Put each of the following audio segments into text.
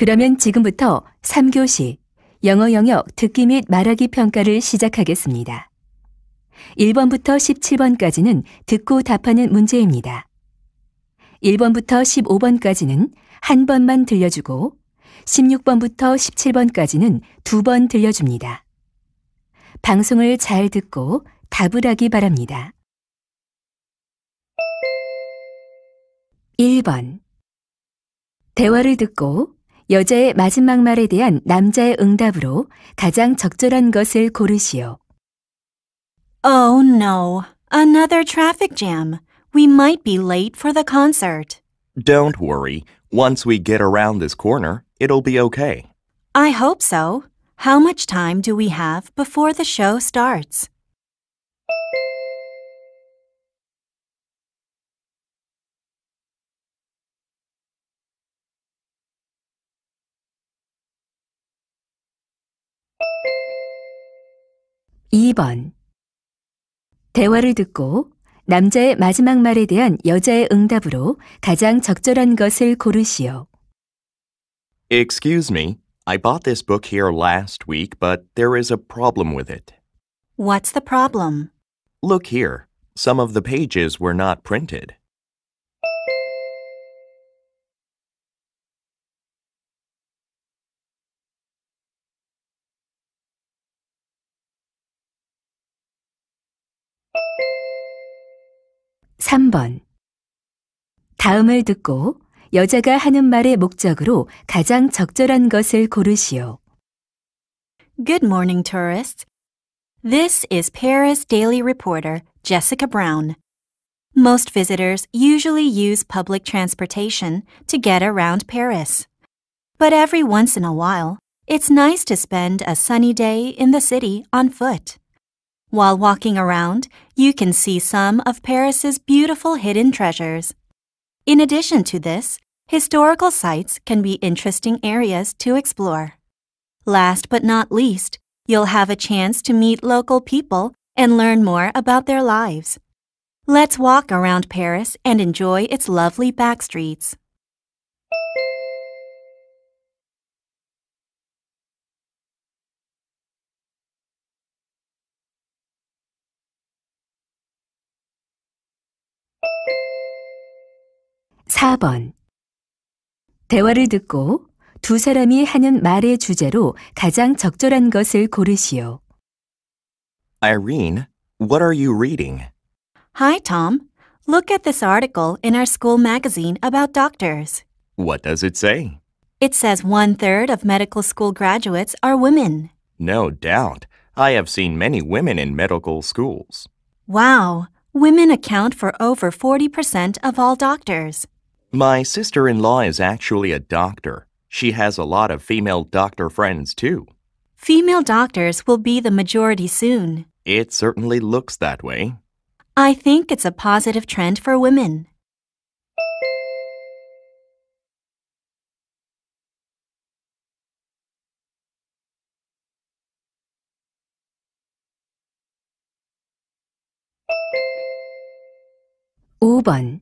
그러면 지금부터 3교시 영어 영역 듣기 및 말하기 평가를 시작하겠습니다. 1번부터 17번까지는 듣고 답하는 문제입니다. 1번부터 15번까지는 한 번만 들려주고 16번부터 17번까지는 두 번 들려줍니다. 방송을 잘 듣고 답을 하기 바랍니다. 1번 대화를 듣고 여자의 마지막 말에 대한 남자의 응답으로 가장 적절한 것을 고르시오. Oh no, another traffic jam. We might be late for the concert. Don't worry. Once we get around this corner, it'll be okay. I hope so. How much time do we have before the show starts? 2번. 대화를 듣고 남자의 마지막 말에 대한 여자의 응답으로 가장 적절한 것을 고르시오. Excuse me. I bought this book here last week, but there is a problem with it. What's the problem? Look here. Some of the pages were not printed. 3번. 다음을 듣고 여자가 하는 말의 목적으로 가장 적절한 것을 고르시오. Good morning, tourists. This is Paris Daily Reporter Jessica Brown. Most visitors usually use public transportation to get around Paris. But every once in a while, it's nice to spend a sunny day in the city on foot. While walking around, you can see some of Paris's beautiful hidden treasures. In addition to this, historical sites can be interesting areas to explore. Last but not least, you'll have a chance to meet local people and learn more about their lives. Let's walk around Paris and enjoy its lovely backstreets. 4번. 대화를 듣고 두 사람이 하는 말의 주제로 가장 적절한 것을 고르시오. Irene, what are you reading? Hi, Tom. Look at this article in our school magazine about doctors. What does it say? It says one third of medical school graduates are women. No doubt. I have seen many women in medical schools. Wow. Women account for over 40% of all doctors. My sister-in-law is actually a doctor. She has a lot of female doctor friends, too. Female doctors will be the majority soon. It certainly looks that way. I think it's a positive trend for women. (5번)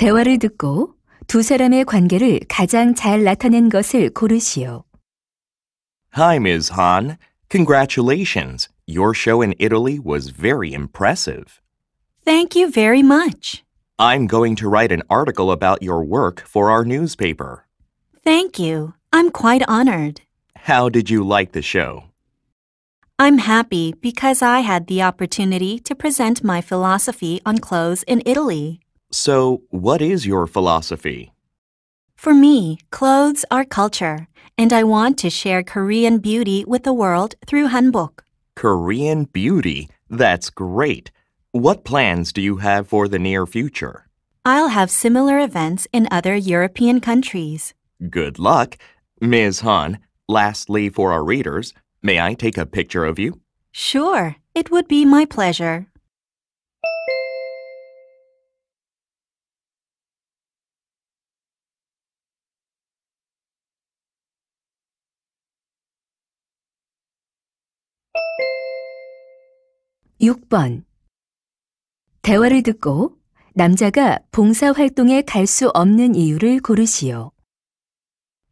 대화를 듣고 두 사람의 관계를 가장 잘 나타낸 것을 고르시오. Hi, Ms. Han. Congratulations. Your show in Italy was very impressive. Thank you very much. I'm going to write an article about your work for our newspaper. Thank you. I'm quite honored. How did you like the show? I'm happy because I had the opportunity to present my philosophy on clothes in Italy. So, what is your philosophy? For me, clothes are culture, and I want to share Korean beauty with the world through hanbok. Korean beauty? That's great. What plans do you have for the near future? I'll have similar events in other European countries. Good luck. Ms. Han, lastly for our readers, may I take a picture of you? Sure, it would be my pleasure. 6번 대화를 듣고 남자가 봉사활동에 갈 수 없는 이유를 고르시오.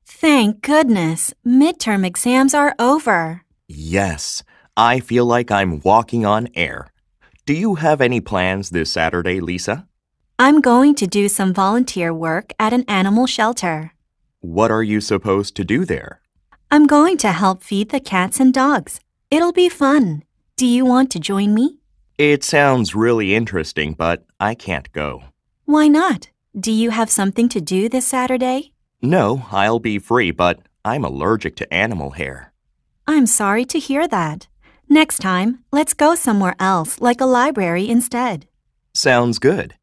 Thank goodness, midterm exams are over. Yes, I feel like I'm walking on air. Do you have any plans this Saturday, Lisa? I'm going to do some volunteer work at an animal shelter. What are you supposed to do there? I'm going to help feed the cats and dogs. It'll be fun. Do you want to join me? It sounds really interesting, but I can't go. Why not? Do you have something to do this Saturday? No, I'll be free, but I'm allergic to animal hair. I'm sorry to hear that. Next time, let's go somewhere else, like a library instead. Sounds good.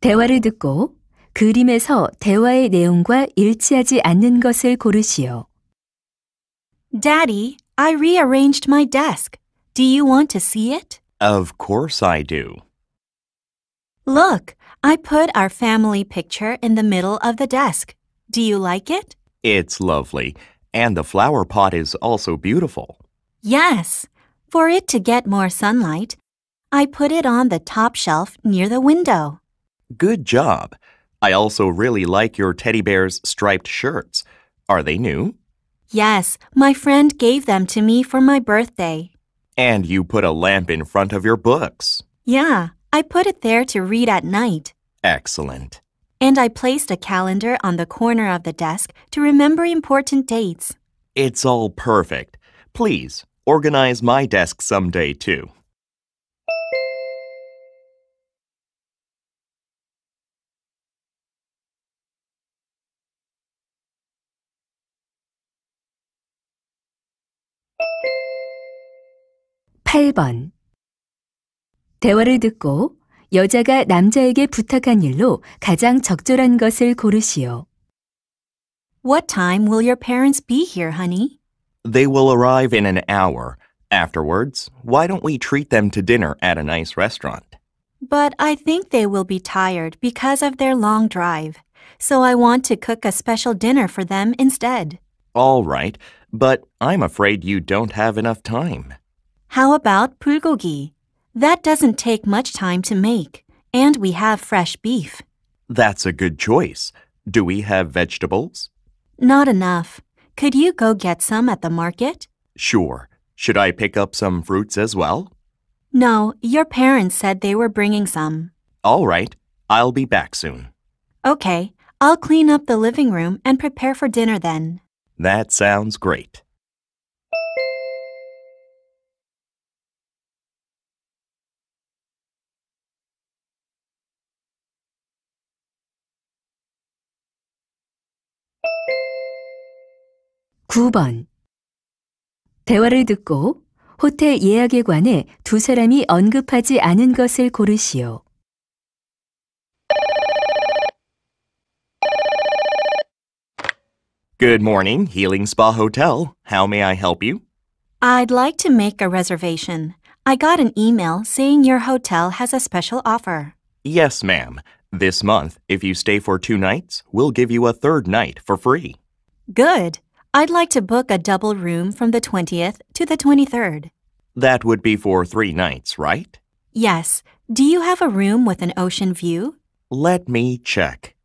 대화를 듣고 그림에서 대화의 내용과 일치하지 않는 것을 고르시오. Daddy, I rearranged my desk. Do you want to see it? Of course I do. Look, I put our family picture in the middle of the desk. Do you like it? It's lovely, and the flower pot is also beautiful. Yes. For it to get more sunlight, I put it on the top shelf near the window. Good job. I also really like your teddy bear's striped shirts. Are they new? Yes, my friend gave them to me for my birthday. And you put a lamp in front of your books. Yeah, I put it there to read at night. Excellent. And I placed a calendar on the corner of the desk to remember important dates. It's all perfect. Please, organize my desk someday, too. 1번. 대화를 듣고 여자가 남자에게 부탁한 일로 가장 적절한 것을 고르시오. What time will your parents be here, honey? They will arrive in an hour. Afterwards, why don't we treat them to dinner at a nice restaurant? But I think they will be tired because of their long drive, so I want to cook a special dinner for them instead. All right, but I'm afraid you don't have enough time. How about bulgogi? That doesn't take much time to make, and we have fresh beef. That's a good choice. Do we have vegetables? Not enough. Could you go get some at the market? Sure. Should I pick up some fruits as well? No, your parents said they were bringing some. All right. I'll be back soon. Okay. I'll clean up the living room and prepare for dinner then. That sounds great. 9번 대화를 듣고 호텔 예약에 관해 두 사람이 언급하지 않은 것을 고르시오. Good morning, Healing Spa Hotel. How may I help you? I'd like to make a reservation. I got an email saying your hotel has a special offer. Yes, ma'am. This month, if you stay for two nights, we'll give you a third night for free. Good. I'd like to book a double room from the 20th to the 23rd. That would be for three nights, right? Yes. Do you have a room with an ocean view? Let me check.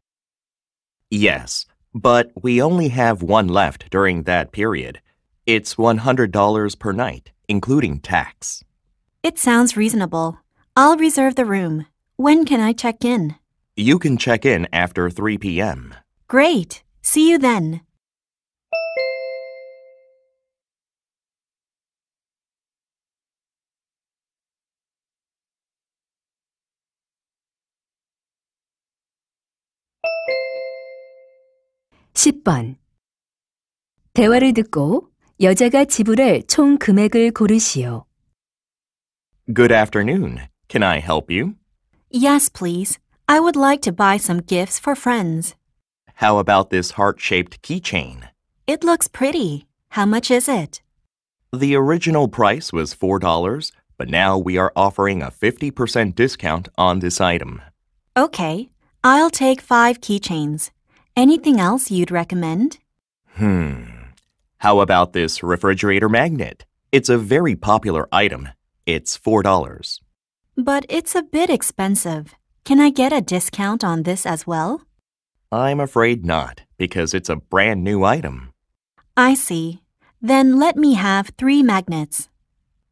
Yes, but we only have one left during that period. It's $100 per night, including tax. It sounds reasonable. I'll reserve the room. When can I check in? You can check in after 3 p.m. Great. See you then. 10번 대화를 듣고 여자가 지불할 총 금액을 고르시오. Good afternoon. Can I help you? Yes, please. I would like to buy some gifts for friends. How about this heart-shaped keychain? It looks pretty. How much is it? The original price was $4, but now we are offering a 50% discount on this item. Okay, I'll take five keychains. Anything else you'd recommend? Hmm. How about this refrigerator magnet? It's a very popular item. It's $4. But it's a bit expensive. Can I get a discount on this as well? I'm afraid not, because it's a brand new item. I see. Then let me have three magnets.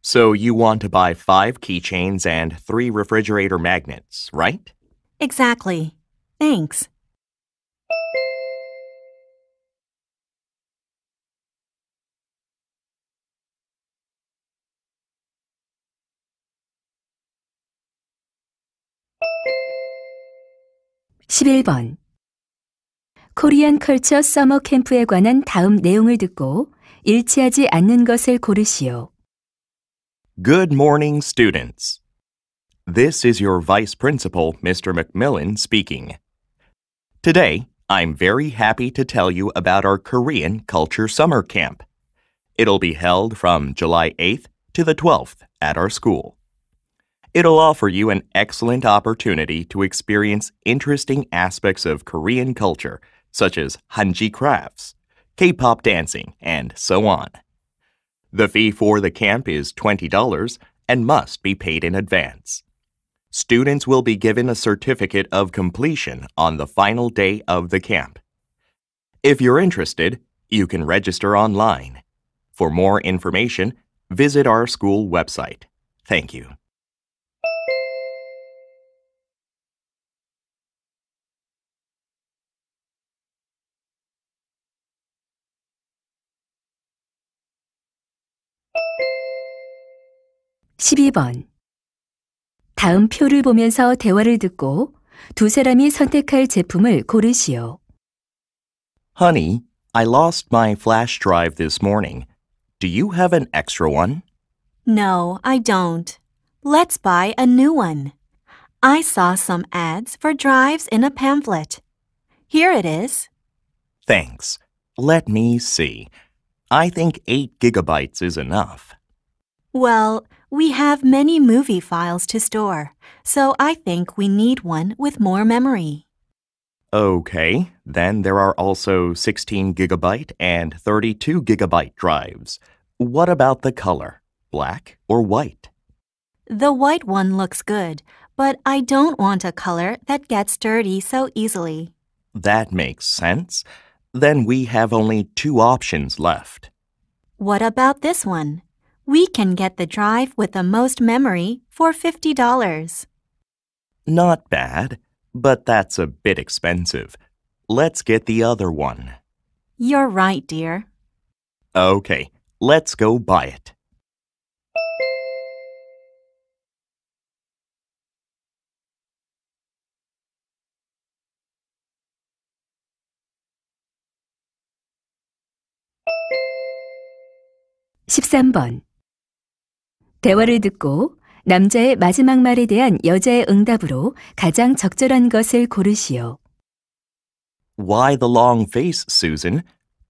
So you want to buy five keychains and three refrigerator magnets, right? Exactly. Thanks. 11번 코리안 컬처 서머 캠프에 관한 다음 내용을 듣고 일치하지 않는 것을 고르시오. Good morning, students. This is your vice principal, Mr. McMillan, speaking. Today, I'm very happy to tell you about our Korean Culture Summer Camp. It'll be held from July 8th to the 12th at our school. It'll offer you an excellent opportunity to experience interesting aspects of Korean culture, such as hanji crafts, K pop dancing, and so on. The fee for the camp is $20 and must be paid in advance. Students will be given a certificate of completion on the final day of the camp. If you're interested, you can register online. For more information, visit our school website. Thank you. 12번. 다음 표를 보면서 대화를 듣고 두 사람이 선택할 제품을 고르시오. Honey, I lost my flash drive this morning. Do you have an extra one? No, I don't. Let's buy a new one. I saw some ads for drives in a pamphlet. Here it is. Thanks. Let me see. I think 8 gigabytes is enough. Well, we have many movie files to store, so I think we need one with more memory. Okay, then there are also 16 gigabyte and 32 gigabyte drives. What about the color? Black or white? The white one looks good, but I don't want a color that gets dirty so easily. That makes sense. Then we have only two options left. What about this one? We can get the drive with the most memory for $50. Not bad, but that's a bit expensive. Let's get the other one. You're right, dear. Okay, let's go buy it. (13번) 대화를 듣고 남자의 마지막 말에 대한 여자의 응답으로 가장 적절한 것을 고르시오. Why the long face, Susan?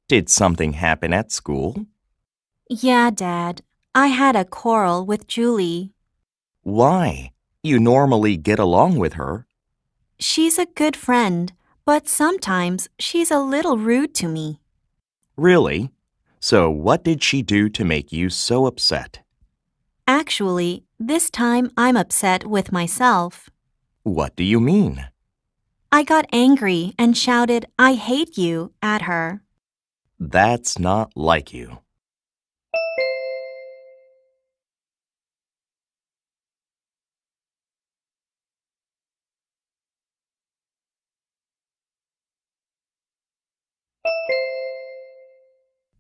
Did something happen at school? Yeah, Dad. I had a quarrel with Julie. Why? You normally get along with her. She's a good friend, but sometimes she's a little rude to me. Really? So, what did she do to make you so upset? Actually, this time I'm upset with myself. What do you mean? I got angry and shouted, I hate you, at her. That's not like you.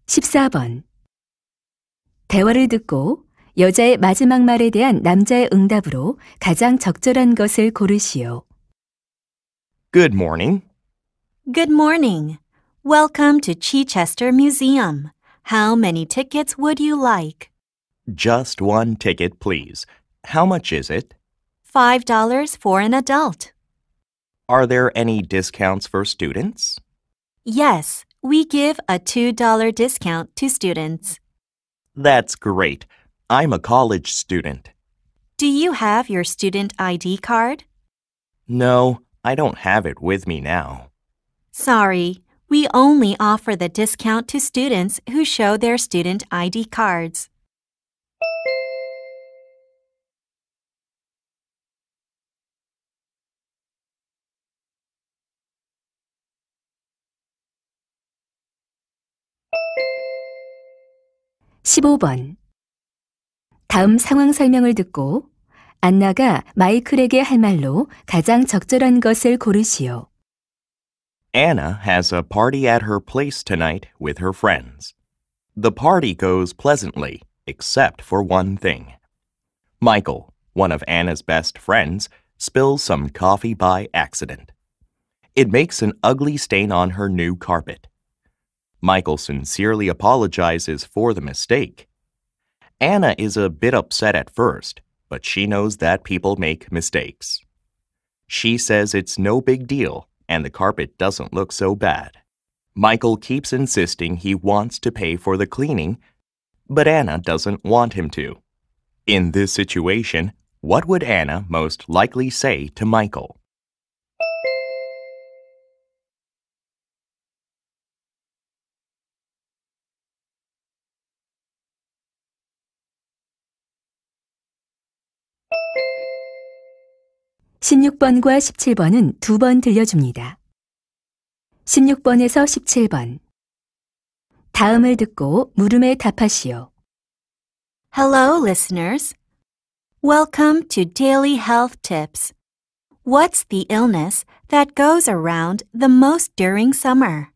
(14번) 대화를 듣고 여자의 마지막 말에 대한 남자의 응답으로 가장 적절한 것을 고르시오. Good morning. Good morning. Welcome to Chichester Museum. How many tickets would you like? Just one ticket, please. How much is it? $5 for an adult. Are there any discounts for students? Yes, we give a $2 discount to students. That's great. I'm a college student. Do you have your student ID card? No, I don't have it with me now. Sorry, we only offer the discount to students who show their student ID cards. Fifteen. 다음 상황 설명을 듣고 안나가 마이클에게 할 말로 가장 적절한 것을 고르시오. Anna has a party at her place tonight with her friends. The party goes pleasantly, except for one thing. Michael, one of Anna's best friends, spills some coffee by accident. It makes an ugly stain on her new carpet. Michael sincerely apologizes for the mistake Anna is a bit upset at first, but she knows that people make mistakes. She says it's no big deal and the carpet doesn't look so bad. Michael keeps insisting he wants to pay for the cleaning, but Anna doesn't want him to. In this situation, what would Anna most likely say to Michael? 16번과 17번은 두 번 들려줍니다. 16번에서 17번. 다음을 듣고 물음에 답하시오. Hello, listeners. Welcome to Daily Health Tips. What's the illness that goes around the most during summer?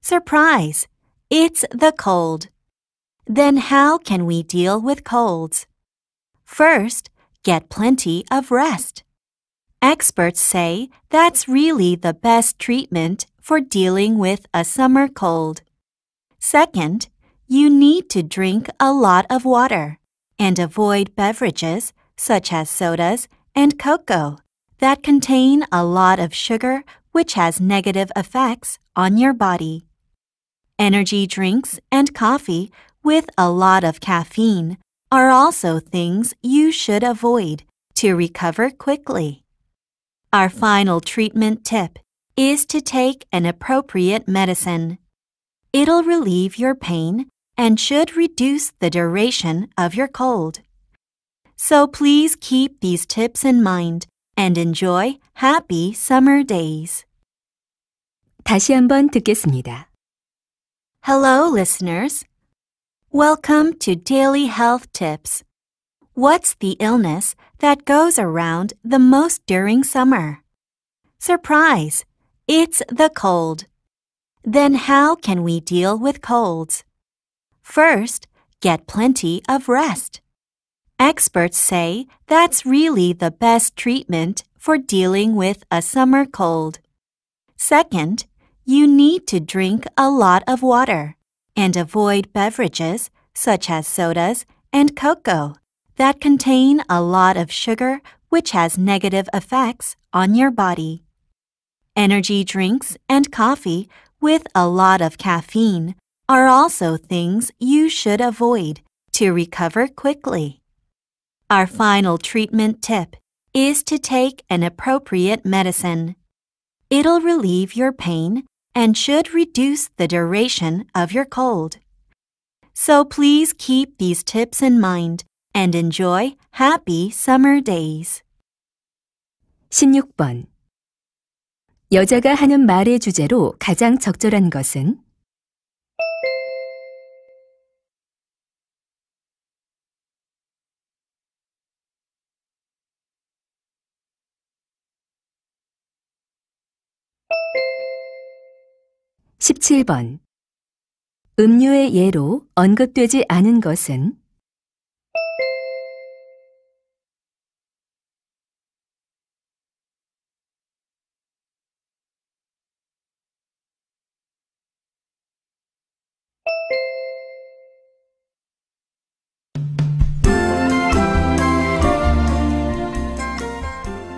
Surprise! It's the cold. Then how can we deal with colds? First, get plenty of rest. Experts say that's really the best treatment for dealing with a summer cold. Second, you need to drink a lot of water and avoid beverages such as sodas and cocoa that contain a lot of sugar which has negative effects on your body. Energy drinks and coffee with a lot of caffeine are also things you should avoid to recover quickly. Our final treatment tip is to take an appropriate medicine. It'll relieve your pain and should reduce the duration of your cold. So please keep these tips in mind and enjoy happy summer days. 다시 한번 듣겠습니다. Hello, listeners. Welcome to Daily Health Tips. What's the illness that goes around the most during summer? Surprise! It's the cold. Then how can we deal with colds? First, get plenty of rest. Experts say that's really the best treatment for dealing with a summer cold. Second, you need to drink a lot of water and avoid beverages such as sodas and cocoa that contain a lot of sugar, which has negative effects on your body. Energy drinks and coffee with a lot of caffeine are also things you should avoid to recover quickly. Our final treatment tip is to take an appropriate medicine. It'll relieve your pain and should reduce the duration of your cold. So please keep these tips in mind and enjoy happy summer days. 16번 여자가 하는 말의 주제로 가장 적절한 것은 (17번) 음료의 예로 언급되지 않은 것은